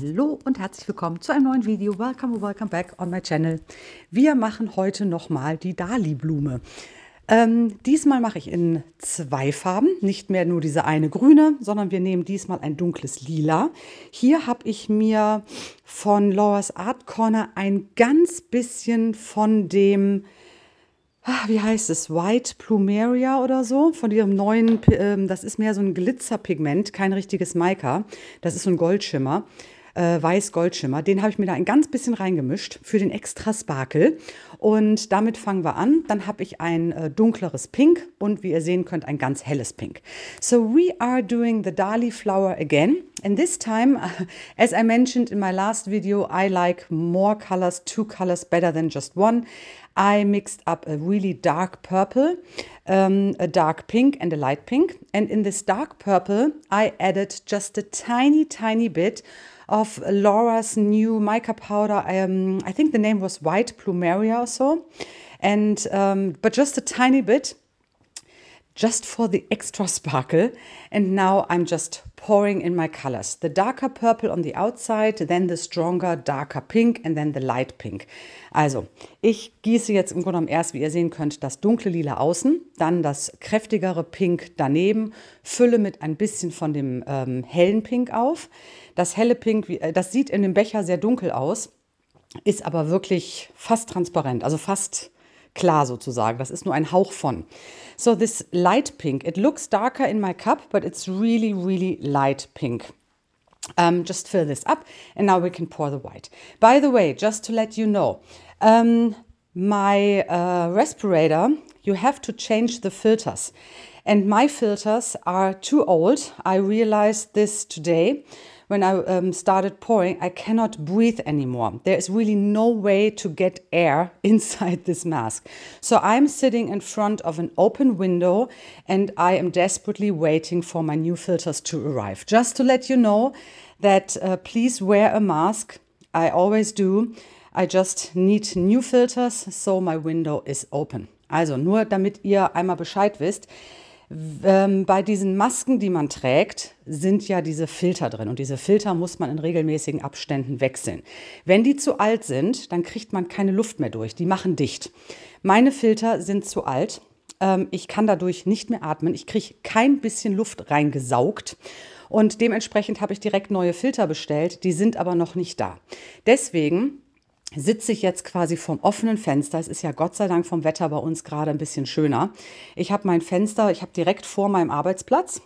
Hallo und herzlich willkommen zu einem neuen Video. Welcome, welcome back on my channel. Wir machen heute nochmal die Dali-Blume. Ähm, diesmal mache ich in zwei Farben, nicht mehr nur diese eine grüne, sondern wir nehmen diesmal ein dunkles Lila. Hier habe ich mir von Laura's Art Corner ein ganz bisschen von dem ah, wie heißt es, White Plumeria oder so, von ihrem neuen, ähm, das ist mehr so ein Glitzerpigment, kein richtiges Mica, das ist so ein Goldschimmer äh, Weiß-Goldschimmer. Den habe ich mir da ein ganz bisschen reingemischt für den extra Sparkle. Und damit fangen wir an. Dann habe ich ein äh, dunkleres Pink und wie ihr sehen könnt, ein ganz helles Pink. So we are doing the Dali flower again. And this time, as I mentioned in my last video, I like more colors, two colors better than just one. I mixed up a really dark purple, um, a dark pink, and a light pink. And in this dark purple, I added just a tiny, tiny bit of Laura's new mica powder. Um, I think the name was White Plumeria or so. And um, but just a tiny bit just for the extra sparkle. And now I'm just pouring in my colors. The darker purple on the outside, then the stronger darker pink and then the light pink. Also, ich gieße jetzt im Grunde genommen erst, wie ihr sehen könnt, das dunkle Lila außen, dann das kräftigere Pink daneben, fülle mit ein bisschen von dem ähm, hellen Pink auf. Das helle Pink, äh, das sieht in dem Becher sehr dunkel aus, ist aber wirklich fast transparent, also fast transparent klar sozusagen. Das ist nur ein Hauch von. So this light pink, it looks darker in my cup, but it's really, really light pink. Um, just fill this up and now we can pour the white. By the way, just to let you know, um, my uh, respirator, you have to change the filters. And my filters are too old. I realized this today when I um, started pouring. I cannot breathe anymore. There is really no way to get air inside this mask. So I'm sitting in front of an open window and I am desperately waiting for my new filters to arrive. Just to let you know that uh, please wear a mask. I always do. I just need new filters, so my window is open. Also nur damit ihr einmal Bescheid wisst. Ähm, bei diesen Masken, die man trägt, sind ja diese Filter drin und diese Filter muss man in regelmäßigen Abständen wechseln. Wenn die zu alt sind, dann kriegt man keine Luft mehr durch, die machen dicht. Meine Filter sind zu alt, ähm, ich kann dadurch nicht mehr atmen, ich kriege kein bisschen Luft reingesaugt. Und dementsprechend habe ich direkt neue Filter bestellt, die sind aber noch nicht da. Deswegen sitze ich jetzt quasi vom offenen Fenster. Es ist ja Gott sei Dank vom Wetter bei uns gerade ein bisschen schöner. Ich habe mein Fenster, ich habe direkt vor meinem Arbeitsplatz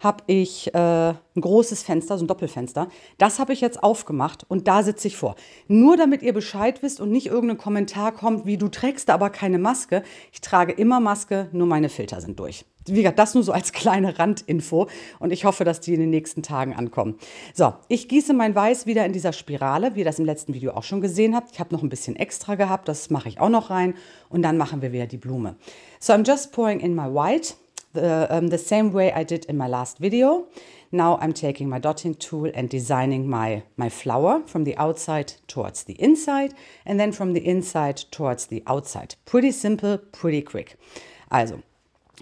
habe ich äh, ein großes Fenster, so ein Doppelfenster. Das habe ich jetzt aufgemacht und da sitze ich vor. Nur damit ihr Bescheid wisst und nicht irgendein Kommentar kommt, wie du trägst aber keine Maske. Ich trage immer Maske, nur meine Filter sind durch. Wie gesagt, das nur so als kleine Randinfo und ich hoffe, dass die in den nächsten Tagen ankommen. So, ich gieße mein Weiß wieder in dieser Spirale, wie ihr das im letzten Video auch schon gesehen habt. Ich habe noch ein bisschen extra gehabt, das mache ich auch noch rein und dann machen wir wieder die Blume. So, I'm just pouring in my white the, um, the same way I did in my last video. Now I'm taking my dotting tool and designing my, my flower from the outside towards the inside and then from the inside towards the outside. Pretty simple, pretty quick. Also,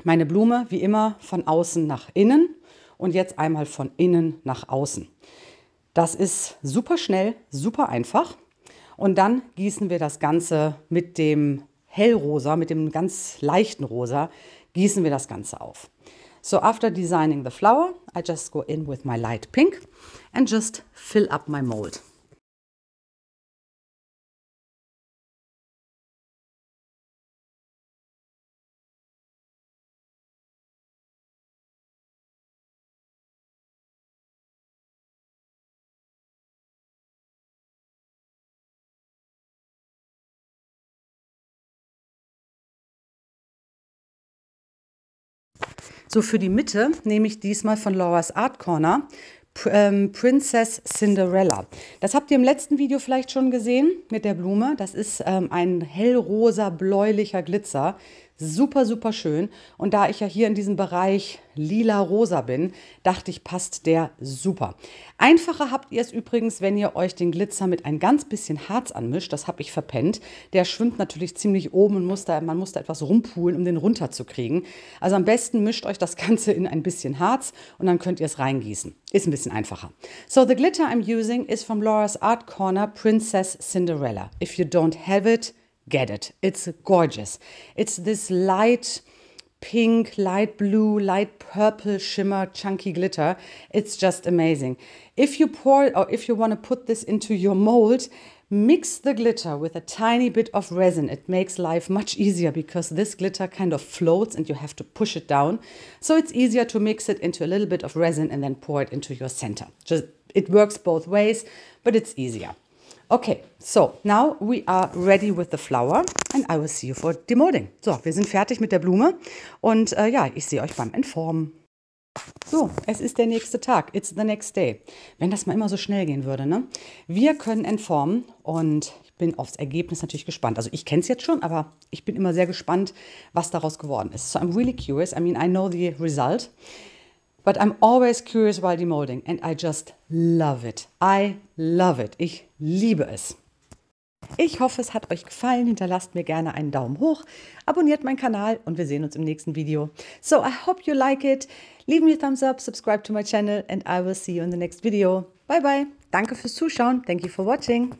meine Blume wie immer von außen nach innen und jetzt einmal von innen nach außen. Das ist super schnell, super einfach. Und dann gießen wir das Ganze mit dem hellrosa, mit dem ganz leichten Rosa gießen wir das Ganze auf. So after designing the flower, I just go in with my light pink and just fill up my mold. So für die Mitte nehme ich diesmal von Laura's Art Corner ähm, Princess Cinderella. Das habt ihr im letzten Video vielleicht schon gesehen mit der Blume. Das ist ähm, ein hellrosa, bläulicher Glitzer super, super schön. Und da ich ja hier in diesem Bereich lila-rosa bin, dachte ich, passt der super. Einfacher habt ihr es übrigens, wenn ihr euch den Glitzer mit ein ganz bisschen Harz anmischt. Das habe ich verpennt. Der schwimmt natürlich ziemlich oben und muss da, man muss da etwas rumpulen, um den runterzukriegen. Also am besten mischt euch das Ganze in ein bisschen Harz und dann könnt ihr es reingießen. Ist ein bisschen einfacher. So, the glitter I'm using is from Laura's Art Corner Princess Cinderella. If you don't have it, get it. It's gorgeous. It's this light pink, light blue, light purple shimmer, chunky glitter. It's just amazing. If you pour or if you want to put this into your mold, mix the glitter with a tiny bit of resin. It makes life much easier because this glitter kind of floats and you have to push it down. So it's easier to mix it into a little bit of resin and then pour it into your center. Just it works both ways, but it's easier. Okay, so now we are ready with the flower and I will see you for demolding. So, wir sind fertig mit der Blume und äh, ja, ich sehe euch beim Entformen. So, es ist der nächste Tag. It's the next day. Wenn das mal immer so schnell gehen würde, ne? Wir können entformen und ich bin aufs Ergebnis natürlich gespannt. Also ich kenne es jetzt schon, aber ich bin immer sehr gespannt, was daraus geworden ist. So I'm really curious. I mean, I know the result. But I'm always curious while demolding and I just love it. I love it. Ich liebe es. Ich hoffe, es hat euch gefallen. Hinterlasst mir gerne einen Daumen hoch, abonniert meinen Kanal und wir sehen uns im nächsten Video. So, I hope you like it. Leave me a thumbs up, subscribe to my channel and I will see you in the next video. Bye bye. Danke fürs Zuschauen. Thank you for watching.